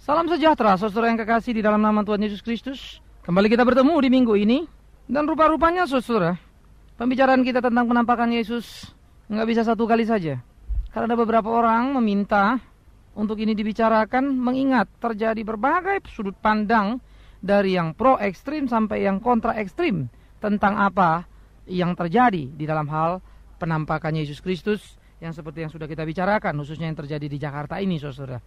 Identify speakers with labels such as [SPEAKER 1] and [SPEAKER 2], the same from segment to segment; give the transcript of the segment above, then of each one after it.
[SPEAKER 1] Salam sejahtera, saudara yang kekasih di dalam nama Tuhan Yesus Kristus. Kembali kita bertemu di minggu ini. Dan rupa-rupanya, saudara, pembicaraan kita tentang penampakan Yesus nggak bisa satu kali saja. Karena ada beberapa orang meminta untuk ini dibicarakan mengingat terjadi berbagai sudut pandang dari yang pro ekstrim sampai yang kontra ekstrim tentang apa yang terjadi di dalam hal penampakan Yesus Kristus yang seperti yang sudah kita bicarakan khususnya yang terjadi di Jakarta ini saudara.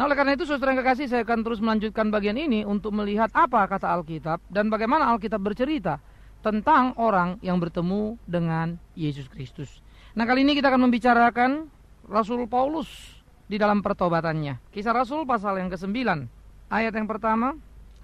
[SPEAKER 1] Nah oleh karena itu saudara yang kekasih saya akan terus melanjutkan bagian ini untuk melihat apa kata Alkitab dan bagaimana Alkitab bercerita tentang orang yang bertemu dengan Yesus Kristus. Nah kali ini kita akan membicarakan Rasul Paulus di dalam pertobatannya. Kisah Rasul pasal yang ke-9 ayat yang pertama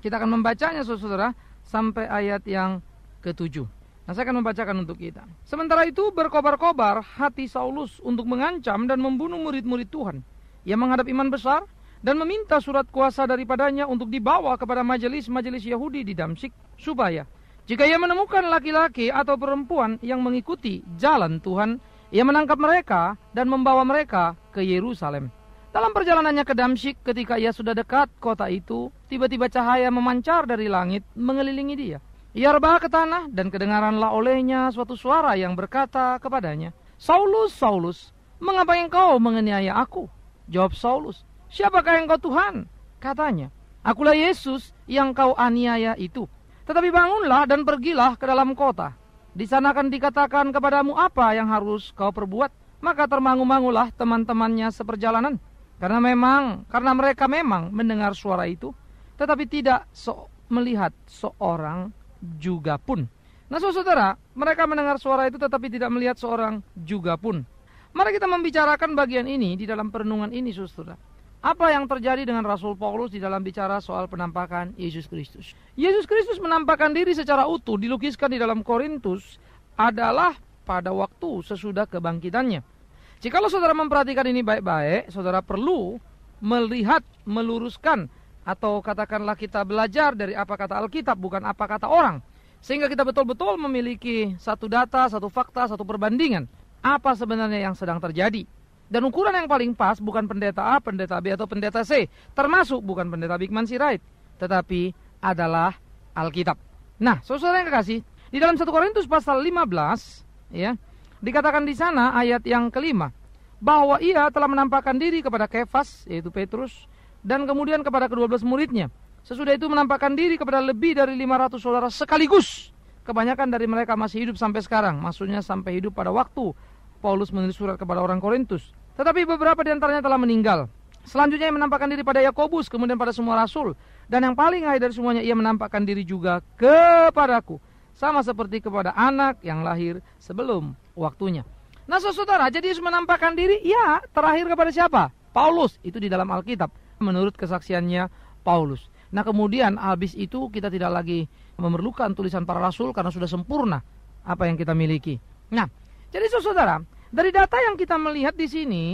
[SPEAKER 1] kita akan membacanya saudara sampai ayat yang ke-7. Nah saya akan membacakan untuk kita. Sementara itu berkobar-kobar hati Saulus untuk mengancam dan membunuh murid-murid Tuhan. Ia menghadap iman besar dan meminta surat kuasa daripadanya untuk dibawa kepada majelis-majelis Yahudi di Damsik supaya jika ia menemukan laki-laki atau perempuan yang mengikuti jalan Tuhan, ia menangkap mereka dan membawa mereka ke Yerusalem. Dalam perjalanannya ke Damsyik ketika ia sudah dekat kota itu, tiba-tiba cahaya memancar dari langit mengelilingi dia. Ia rebah ke tanah dan kedengaranlah olehnya suatu suara yang berkata kepadanya, Saulus, Saulus, mengapa engkau menganiaya aku? Jawab Saulus, Siapakah yang kau Tuhan? Katanya, akulah Yesus yang kau aniaya itu. Tetapi bangunlah dan pergilah ke dalam kota. Di sana akan dikatakan kepadamu apa yang harus kau perbuat. Maka termangu-mangulah teman-temannya seperjalanan. Karena memang, karena mereka memang mendengar suara itu. Tetapi tidak so melihat seorang juga pun. Nah saudara, mereka mendengar suara itu tetapi tidak melihat seorang juga pun. Mari kita membicarakan bagian ini di dalam perenungan ini saudara. Apa yang terjadi dengan Rasul Paulus di dalam bicara soal penampakan Yesus Kristus? Yesus Kristus menampakkan diri secara utuh dilukiskan di dalam Korintus adalah pada waktu sesudah kebangkitannya. Jikalau saudara memperhatikan ini baik-baik, saudara perlu melihat, meluruskan atau katakanlah kita belajar dari apa kata Alkitab bukan apa kata orang. Sehingga kita betul-betul memiliki satu data, satu fakta, satu perbandingan. Apa sebenarnya yang sedang terjadi? Dan ukuran yang paling pas bukan pendeta A, pendeta B, atau pendeta C. Termasuk bukan pendeta Bigman Sirait. Tetapi adalah Alkitab. Nah, saudara yang kekasih, di dalam 1 Korintus pasal 15, ya, dikatakan di sana ayat yang kelima. Bahwa ia telah menampakkan diri kepada Kefas, yaitu Petrus, dan kemudian kepada kedua belas muridnya. Sesudah itu menampakkan diri kepada lebih dari 500 saudara sekaligus. Kebanyakan dari mereka masih hidup sampai sekarang, maksudnya sampai hidup pada waktu Paulus menulis surat kepada orang Korintus. Tetapi beberapa di antaranya telah meninggal. Selanjutnya ia menampakkan diri pada Yakobus, kemudian pada semua rasul. Dan yang paling akhir dari semuanya ia menampakkan diri juga kepadaku. Sama seperti kepada anak yang lahir sebelum waktunya. Nah saudara, jadi Yesus menampakkan diri, ya terakhir kepada siapa? Paulus, itu di dalam Alkitab. Menurut kesaksiannya Paulus. Nah kemudian habis itu kita tidak lagi memerlukan tulisan para rasul karena sudah sempurna apa yang kita miliki. Nah jadi saudara, dari data yang kita melihat di sini,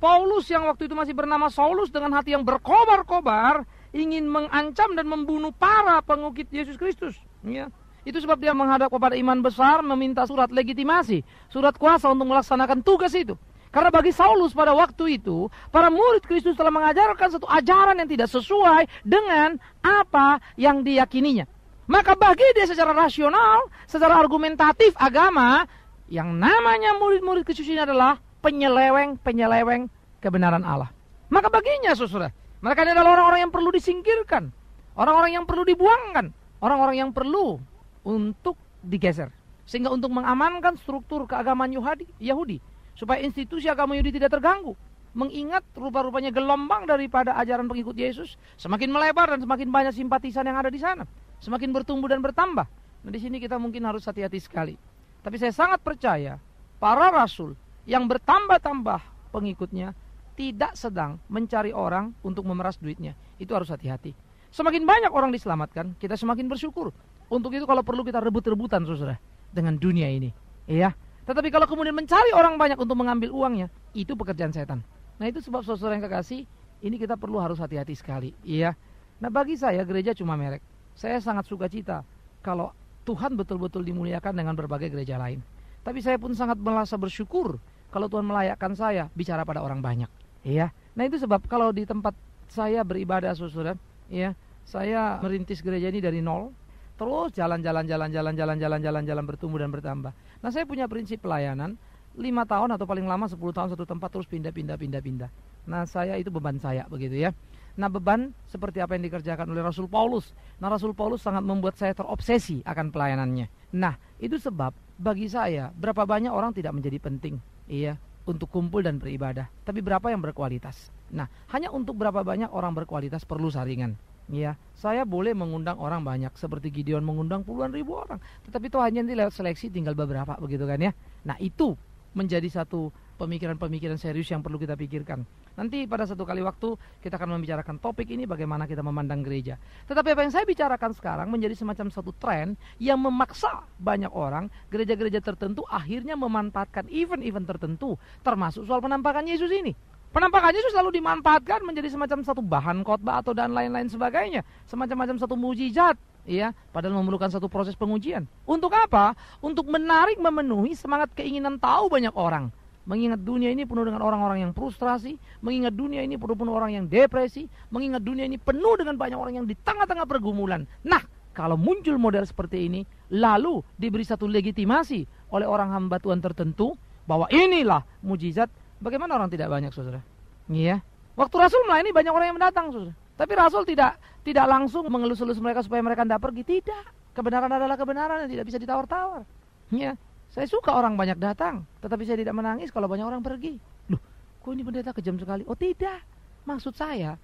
[SPEAKER 1] Paulus yang waktu itu masih bernama Saulus dengan hati yang berkobar-kobar ingin mengancam dan membunuh para pengukit Yesus Kristus. Ya. Itu sebab dia menghadap kepada iman besar meminta surat legitimasi, surat kuasa untuk melaksanakan tugas itu. Karena bagi Saulus pada waktu itu, para murid Kristus telah mengajarkan satu ajaran yang tidak sesuai dengan apa yang diyakininya. Maka bagi dia secara rasional, secara argumentatif agama yang namanya murid-murid kesucian adalah penyeleweng-penyeleweng kebenaran Allah. Maka baginya saudara, mereka adalah orang-orang yang perlu disingkirkan. Orang-orang yang perlu dibuangkan. Orang-orang yang perlu untuk digeser. Sehingga untuk mengamankan struktur keagamaan Yahudi, Yahudi supaya institusi agama Yahudi tidak terganggu. Mengingat rupa-rupanya gelombang daripada ajaran pengikut Yesus semakin melebar dan semakin banyak simpatisan yang ada di sana, semakin bertumbuh dan bertambah. Nah, di sini kita mungkin harus hati-hati sekali. Tapi saya sangat percaya para rasul yang bertambah-tambah pengikutnya tidak sedang mencari orang untuk memeras duitnya. Itu harus hati-hati. Semakin banyak orang diselamatkan, kita semakin bersyukur. Untuk itu kalau perlu kita rebut-rebutan saudara dengan dunia ini. Iya. Tetapi kalau kemudian mencari orang banyak untuk mengambil uangnya, itu pekerjaan setan. Nah itu sebab saudara yang kekasih, ini kita perlu harus hati-hati sekali. Iya. Nah bagi saya gereja cuma merek. Saya sangat suka cita kalau Tuhan betul-betul dimuliakan dengan berbagai gereja lain. Tapi saya pun sangat merasa bersyukur kalau Tuhan melayakkan saya bicara pada orang banyak. Iya. nah itu sebab kalau di tempat saya beribadah saudara, ya saya merintis gereja ini dari nol, terus jalan-jalan, jalan-jalan, jalan-jalan, jalan-jalan bertumbuh dan bertambah. Nah saya punya prinsip pelayanan lima tahun atau paling lama sepuluh tahun satu tempat terus pindah pindah pindah pindah. Nah saya itu beban saya begitu ya. Nah beban seperti apa yang dikerjakan oleh Rasul Paulus. Nah Rasul Paulus sangat membuat saya terobsesi akan pelayanannya. Nah itu sebab bagi saya berapa banyak orang tidak menjadi penting. Iya untuk kumpul dan beribadah. Tapi berapa yang berkualitas? Nah hanya untuk berapa banyak orang berkualitas perlu saringan. Ya, saya boleh mengundang orang banyak seperti Gideon mengundang puluhan ribu orang, tetapi itu hanya nanti lewat seleksi tinggal beberapa begitu kan ya. Nah, itu menjadi satu pemikiran-pemikiran serius yang perlu kita pikirkan. Nanti pada satu kali waktu kita akan membicarakan topik ini bagaimana kita memandang gereja. Tetapi apa yang saya bicarakan sekarang menjadi semacam satu tren yang memaksa banyak orang, gereja-gereja tertentu akhirnya memanfaatkan event-event tertentu termasuk soal penampakan Yesus ini. Penampakan Yesus selalu dimanfaatkan menjadi semacam satu bahan khotbah atau dan lain-lain sebagainya, semacam-macam satu mujizat ya padahal memerlukan satu proses pengujian untuk apa untuk menarik memenuhi semangat keinginan tahu banyak orang Mengingat dunia ini penuh dengan orang-orang yang frustrasi, mengingat dunia ini penuh dengan orang yang depresi, mengingat dunia ini penuh dengan banyak orang yang di tengah-tengah pergumulan. Nah, kalau muncul model seperti ini, lalu diberi satu legitimasi oleh orang hamba Tuhan tertentu bahwa inilah mujizat. Bagaimana orang tidak banyak, saudara? Iya. Waktu Rasul melayani banyak orang yang mendatang, saudara. Tapi Rasul tidak tidak langsung mengelus-elus mereka supaya mereka tidak pergi. Tidak. Kebenaran adalah kebenaran yang tidak bisa ditawar-tawar. Iya. Saya suka orang banyak datang, tetapi saya tidak menangis kalau banyak orang pergi. Loh, kok ini pendeta kejam sekali? Oh tidak, maksud saya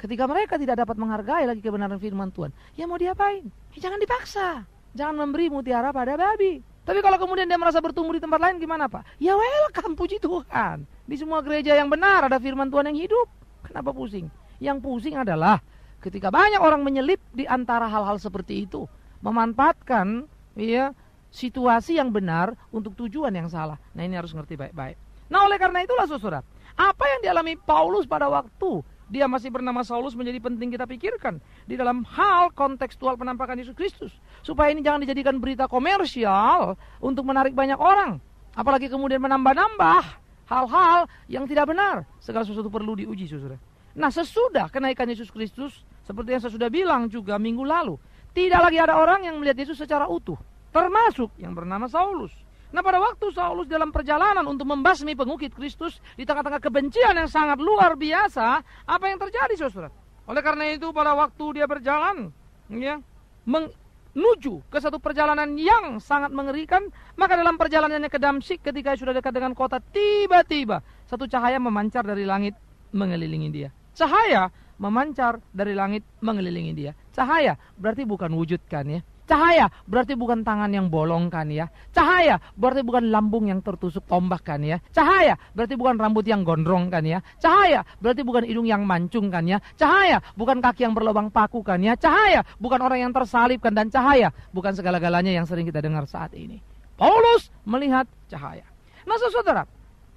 [SPEAKER 1] ketika mereka tidak dapat menghargai lagi kebenaran firman Tuhan, ya mau diapain? Ya, jangan dipaksa, jangan memberi mutiara pada babi. Tapi kalau kemudian dia merasa bertumbuh di tempat lain gimana Pak? Ya welcome, puji Tuhan. Di semua gereja yang benar ada firman Tuhan yang hidup. Kenapa pusing? Yang pusing adalah ketika banyak orang menyelip di antara hal-hal seperti itu. Memanfaatkan ya situasi yang benar untuk tujuan yang salah. Nah ini harus ngerti baik-baik. Nah oleh karena itulah saudara, Apa yang dialami Paulus pada waktu dia masih bernama Saulus menjadi penting kita pikirkan di dalam hal kontekstual penampakan Yesus Kristus supaya ini jangan dijadikan berita komersial untuk menarik banyak orang apalagi kemudian menambah-nambah hal-hal yang tidak benar segala sesuatu perlu diuji saudara nah sesudah kenaikan Yesus Kristus seperti yang saya sudah bilang juga minggu lalu tidak lagi ada orang yang melihat Yesus secara utuh termasuk yang bernama Saulus. Nah pada waktu Saulus dalam perjalanan untuk membasmi pengukit Kristus di tengah-tengah kebencian yang sangat luar biasa, apa yang terjadi saudara? Oleh karena itu pada waktu dia berjalan, ya, menuju ke satu perjalanan yang sangat mengerikan, maka dalam perjalanannya ke Damsik ketika sudah dekat dengan kota, tiba-tiba satu cahaya memancar dari langit mengelilingi dia. Cahaya memancar dari langit mengelilingi dia. Cahaya berarti bukan wujud kan ya. Cahaya berarti bukan tangan yang bolong kan ya. Cahaya berarti bukan lambung yang tertusuk tombak kan ya. Cahaya berarti bukan rambut yang gondrong kan ya. Cahaya berarti bukan hidung yang mancung kan ya. Cahaya bukan kaki yang berlobang paku kan ya. Cahaya bukan orang yang tersalibkan dan cahaya bukan segala-galanya yang sering kita dengar saat ini. Paulus melihat cahaya. Nah saudara,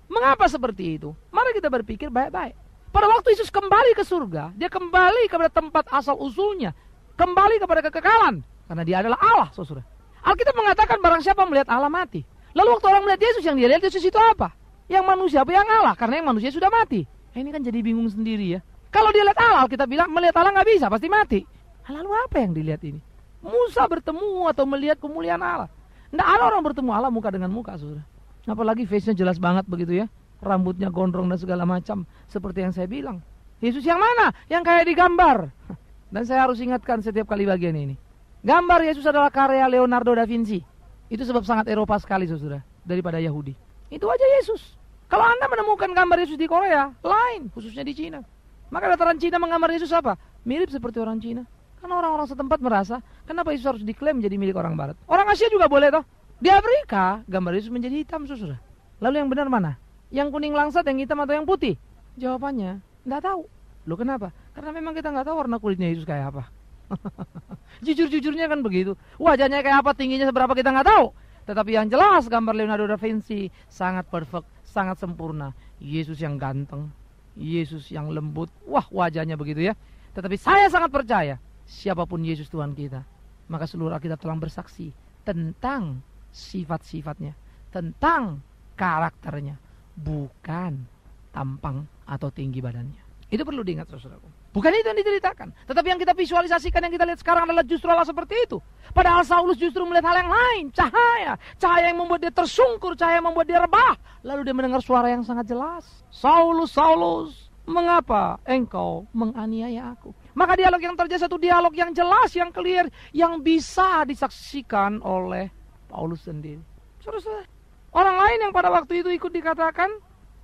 [SPEAKER 1] mengapa seperti itu? Mari kita berpikir baik-baik. Pada waktu Yesus kembali ke surga, dia kembali kepada tempat asal usulnya, kembali kepada kekekalan. Karena dia adalah Allah, saudara. Alkitab mengatakan barang siapa melihat Allah mati. Lalu waktu orang melihat Yesus, yang dia lihat Yesus itu apa? Yang manusia apa yang Allah? Karena yang manusia sudah mati. Eh, ini kan jadi bingung sendiri ya. Kalau dia lihat Allah, Alkitab bilang melihat Allah nggak bisa, pasti mati. Lalu apa yang dilihat ini? Musa bertemu atau melihat kemuliaan Allah. Nggak ada orang bertemu Allah muka dengan muka, saudara. Apalagi face-nya jelas banget begitu ya. Rambutnya gondrong dan segala macam. Seperti yang saya bilang. Yesus yang mana? Yang kayak digambar. Dan saya harus ingatkan setiap kali bagian ini. Gambar Yesus adalah karya Leonardo da Vinci. Itu sebab sangat Eropa sekali saudara daripada Yahudi. Itu aja Yesus. Kalau Anda menemukan gambar Yesus di Korea, lain khususnya di Cina.
[SPEAKER 2] Maka dataran Cina menggambar Yesus apa?
[SPEAKER 1] Mirip seperti orang Cina. Karena orang-orang setempat merasa, kenapa Yesus harus diklaim jadi milik orang barat? Orang Asia juga boleh toh. Di Afrika, gambar Yesus menjadi hitam saudara. Lalu yang benar mana? Yang kuning langsat, yang hitam atau yang putih? Jawabannya, nggak tahu. Lo kenapa? Karena memang kita nggak tahu warna kulitnya Yesus kayak apa. Jujur-jujurnya kan begitu. Wajahnya kayak apa, tingginya seberapa kita nggak tahu. Tetapi yang jelas gambar Leonardo da Vinci sangat perfect, sangat sempurna. Yesus yang ganteng, Yesus yang lembut. Wah, wajahnya begitu ya. Tetapi saya sangat percaya siapapun Yesus Tuhan kita. Maka seluruh kita telah bersaksi tentang sifat-sifatnya, tentang karakternya, bukan tampang atau tinggi badannya. Itu perlu diingat saudaraku. Bukan itu yang diceritakan. Tetapi yang kita visualisasikan, yang kita lihat sekarang adalah justru Allah seperti itu. Padahal Saulus justru melihat hal yang lain, cahaya. Cahaya yang membuat dia tersungkur, cahaya yang membuat dia rebah. Lalu dia mendengar suara yang sangat jelas. Saulus, Saulus, mengapa engkau menganiaya aku? Maka dialog yang terjadi satu dialog yang jelas, yang clear, yang bisa disaksikan oleh Paulus sendiri. Saudara, orang lain yang pada waktu itu ikut dikatakan,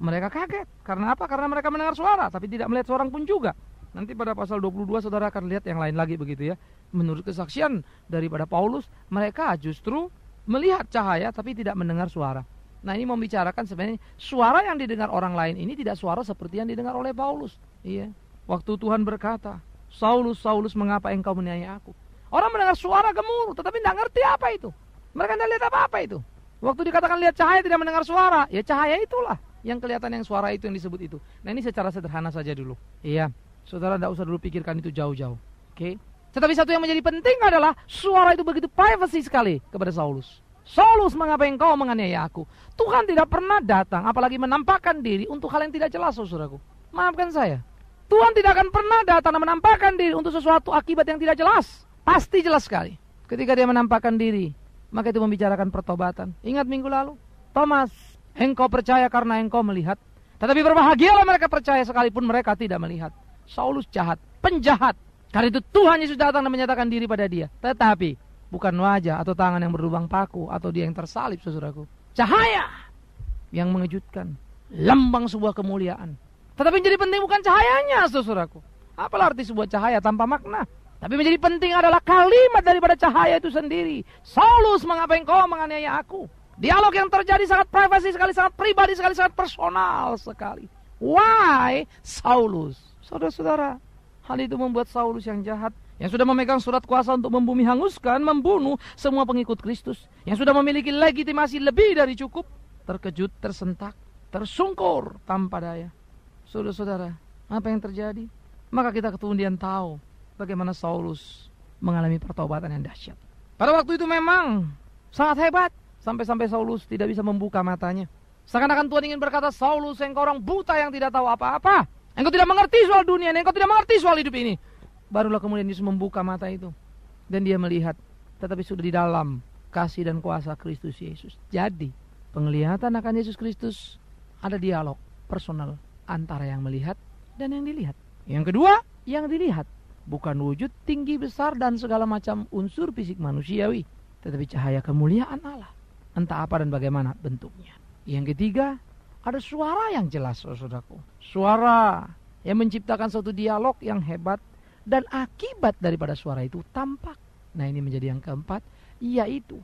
[SPEAKER 1] mereka kaget. Karena apa? Karena mereka mendengar suara, tapi tidak melihat seorang pun juga. Nanti pada pasal 22 saudara akan lihat yang lain lagi begitu ya. Menurut kesaksian daripada Paulus, mereka justru melihat cahaya tapi tidak mendengar suara. Nah ini membicarakan sebenarnya suara yang didengar orang lain ini tidak suara seperti yang didengar oleh Paulus. Iya. Waktu Tuhan berkata, Saulus, Saulus mengapa engkau menyayangi aku? Orang mendengar suara gemuruh tetapi tidak ngerti apa itu. Mereka tidak lihat apa-apa itu. Waktu dikatakan lihat cahaya tidak mendengar suara, ya cahaya itulah yang kelihatan yang suara itu yang disebut itu. Nah ini secara sederhana saja dulu. Iya. Saudara tidak usah dulu pikirkan itu jauh-jauh. Oke. Okay? Tetapi satu yang menjadi penting adalah suara itu begitu privacy sekali kepada Saulus. Saulus mengapa engkau menganiaya aku? Tuhan tidak pernah datang apalagi menampakkan diri untuk hal yang tidak jelas saudaraku. Maafkan saya. Tuhan tidak akan pernah datang dan menampakkan diri untuk sesuatu akibat yang tidak jelas. Pasti jelas sekali. Ketika dia menampakkan diri, maka itu membicarakan pertobatan. Ingat minggu lalu, Thomas, engkau percaya karena engkau melihat. Tetapi berbahagialah mereka percaya sekalipun mereka tidak melihat. Saulus jahat, penjahat. Karena itu Tuhan Yesus datang dan menyatakan diri pada dia. Tetapi bukan wajah atau tangan yang berlubang paku atau dia yang tersalib saudaraku. Cahaya yang mengejutkan, lambang sebuah kemuliaan. Tetapi menjadi penting bukan cahayanya saudaraku. Apalah arti sebuah cahaya tanpa makna? Tapi menjadi penting adalah kalimat daripada cahaya itu sendiri. Saulus, mengapa engkau menganiaya aku? Dialog yang terjadi sangat privasi sekali, sangat pribadi sekali, sangat personal sekali. Why Saulus? Saudara-saudara, hal itu membuat Saulus yang jahat yang sudah memegang surat kuasa untuk membumi hanguskan, membunuh semua pengikut Kristus, yang sudah memiliki legitimasi lebih dari cukup, terkejut, tersentak, tersungkur tanpa daya. Saudara-saudara, apa yang terjadi? Maka kita kemudian tahu bagaimana Saulus mengalami pertobatan yang dahsyat. Pada waktu itu memang sangat hebat, sampai-sampai Saulus tidak bisa membuka matanya. Seakan-akan Tuhan ingin berkata, Saulus yang orang buta yang tidak tahu apa-apa. Engkau tidak mengerti soal dunia ini, engkau tidak mengerti soal hidup ini. Barulah kemudian Yesus membuka mata itu. Dan dia melihat, tetapi sudah di dalam kasih dan kuasa Kristus Yesus. Jadi, penglihatan akan Yesus Kristus ada dialog personal antara yang melihat dan yang dilihat. Yang kedua, yang dilihat bukan wujud tinggi besar dan segala macam unsur fisik manusiawi, tetapi cahaya kemuliaan Allah. Entah apa dan bagaimana bentuknya. Yang ketiga, ada suara yang jelas, saudaraku. Suara yang menciptakan suatu dialog yang hebat dan akibat daripada suara itu tampak. Nah ini menjadi yang keempat, yaitu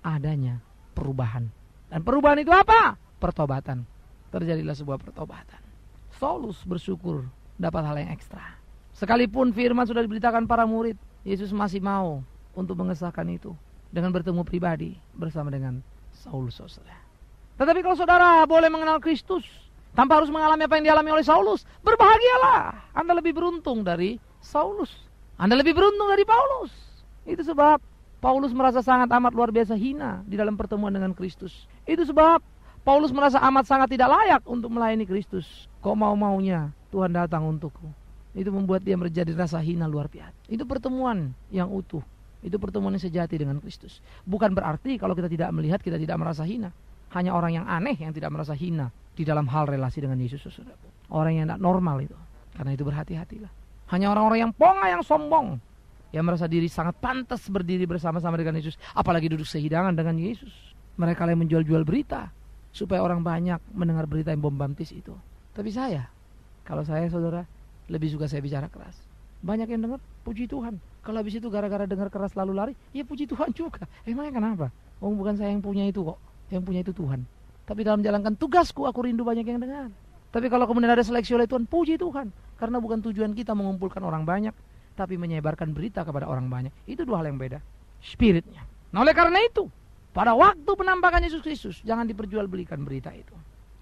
[SPEAKER 1] adanya perubahan. Dan perubahan itu apa? Pertobatan. Terjadilah sebuah pertobatan. Solus bersyukur dapat hal yang ekstra. Sekalipun firman sudah diberitakan para murid, Yesus masih mau untuk mengesahkan itu dengan bertemu pribadi bersama dengan Saulus saudara. Tetapi kalau saudara boleh mengenal Kristus tanpa harus mengalami apa yang dialami oleh Saulus, berbahagialah. Anda lebih beruntung dari Saulus. Anda lebih beruntung dari Paulus. Itu sebab Paulus merasa sangat amat luar biasa hina di dalam pertemuan dengan Kristus. Itu sebab Paulus merasa amat sangat tidak layak untuk melayani Kristus. Kok mau-maunya Tuhan datang untukku. Itu membuat dia menjadi rasa hina luar biasa. Itu pertemuan yang utuh. Itu pertemuan yang sejati dengan Kristus. Bukan berarti kalau kita tidak melihat, kita tidak merasa hina. Hanya orang yang aneh yang tidak merasa hina di dalam hal relasi dengan Yesus. Orang yang tidak normal itu. Karena itu berhati-hatilah. Hanya orang-orang yang ponga yang sombong. Yang merasa diri sangat pantas berdiri bersama-sama dengan Yesus. Apalagi duduk sehidangan dengan Yesus. Mereka yang menjual-jual berita. Supaya orang banyak mendengar berita yang bom bantis itu. Tapi saya, kalau saya saudara, lebih suka saya bicara keras. Banyak yang dengar, puji Tuhan. Kalau habis itu gara-gara dengar keras lalu lari, ya puji Tuhan juga. Emangnya kenapa? Oh bukan saya yang punya itu kok. Yang punya itu Tuhan. Tapi dalam menjalankan tugasku aku rindu banyak yang dengar. Tapi kalau kemudian ada seleksi oleh Tuhan, puji Tuhan. Karena bukan tujuan kita mengumpulkan orang banyak, tapi menyebarkan berita kepada orang banyak. Itu dua hal yang beda. Spiritnya. Nah oleh karena itu, pada waktu penampakan Yesus Kristus, jangan diperjualbelikan berita itu.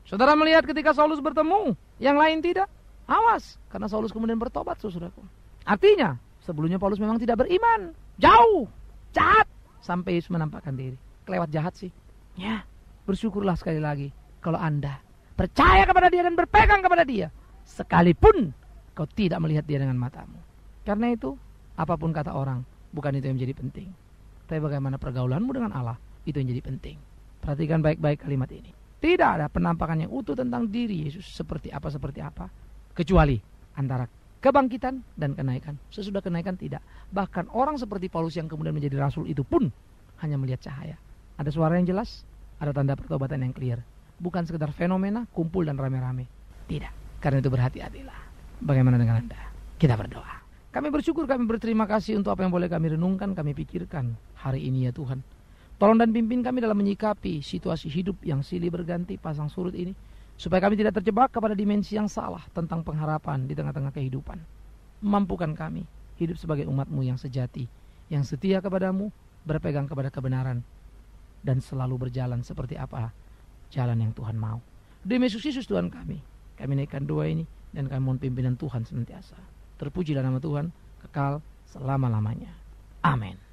[SPEAKER 1] Saudara melihat ketika Saulus bertemu, yang lain tidak. Awas, karena Saulus kemudian bertobat, saudaraku. Artinya, sebelumnya Paulus memang tidak beriman. Jauh, jahat, sampai Yesus menampakkan diri. Kelewat jahat sih. Ya, bersyukurlah sekali lagi kalau Anda percaya kepada dia dan berpegang kepada dia. Sekalipun kau tidak melihat dia dengan matamu. Karena itu, apapun kata orang, bukan itu yang menjadi penting. Tapi bagaimana pergaulanmu dengan Allah, itu yang jadi penting. Perhatikan baik-baik kalimat ini. Tidak ada penampakan yang utuh tentang diri Yesus seperti apa seperti apa, kecuali antara kebangkitan dan kenaikan. Sesudah kenaikan tidak. Bahkan orang seperti Paulus yang kemudian menjadi rasul itu pun hanya melihat cahaya. Ada suara yang jelas, ada tanda pertobatan yang clear. Bukan sekedar fenomena kumpul dan rame-rame. Tidak. Karena itu berhati-hatilah. Bagaimana dengan Anda? Kita berdoa. Kami bersyukur, kami berterima kasih untuk apa yang boleh kami renungkan, kami pikirkan hari ini ya Tuhan. Tolong dan pimpin kami dalam menyikapi situasi hidup yang silih berganti pasang surut ini. Supaya kami tidak terjebak kepada dimensi yang salah tentang pengharapan di tengah-tengah kehidupan. Mampukan kami hidup sebagai umatmu yang sejati, yang setia kepadamu, berpegang kepada kebenaran, dan selalu berjalan seperti apa jalan yang Tuhan mau. Demi Yesus Yesus Tuhan kami. Kami naikkan doa ini dan kami mohon pimpinan Tuhan senantiasa. Terpujilah nama Tuhan kekal selama-lamanya. Amin.